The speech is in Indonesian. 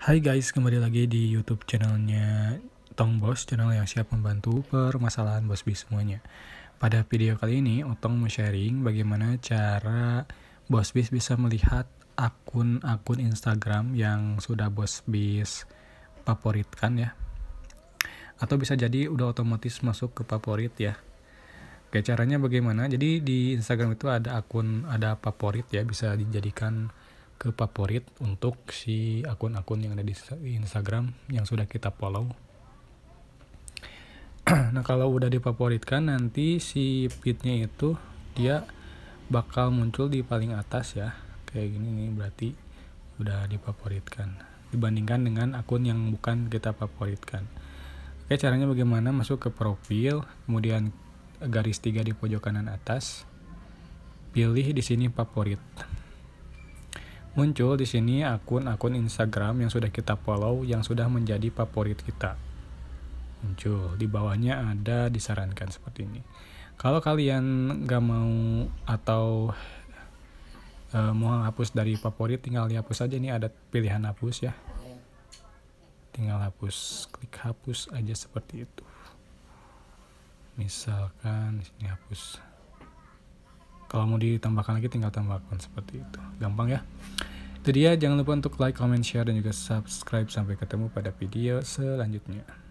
Hai guys, kembali lagi di YouTube channelnya Tong Bos, channel yang siap membantu permasalahan Bos Bis semuanya. Pada video kali ini, Otong mau sharing bagaimana cara Bos Bis bisa melihat akun-akun Instagram yang sudah Bos Bis favoritkan ya. Atau bisa jadi udah otomatis masuk ke favorit ya. Oke, caranya bagaimana? Jadi di Instagram itu ada akun, ada favorit ya, bisa dijadikan ke favorit untuk si akun-akun yang ada di Instagram yang sudah kita follow. nah kalau udah difavoritkan nanti si feednya itu dia bakal muncul di paling atas ya kayak gini nih berarti udah difavoritkan dibandingkan dengan akun yang bukan kita favoritkan. Oke caranya bagaimana masuk ke profil kemudian garis tiga di pojok kanan atas pilih di sini favorit. Muncul di sini akun-akun Instagram yang sudah kita follow yang sudah menjadi favorit kita. Muncul di bawahnya ada disarankan seperti ini. Kalau kalian nggak mau atau e, mau hapus dari favorit, tinggal dihapus aja ini ada pilihan hapus ya. Tinggal hapus, klik hapus aja seperti itu. Misalkan sini hapus. Kalau mau ditambahkan lagi tinggal tambahkan seperti itu. Gampang ya. Itu dia, jangan lupa untuk like, comment, share, dan juga subscribe. Sampai ketemu pada video selanjutnya.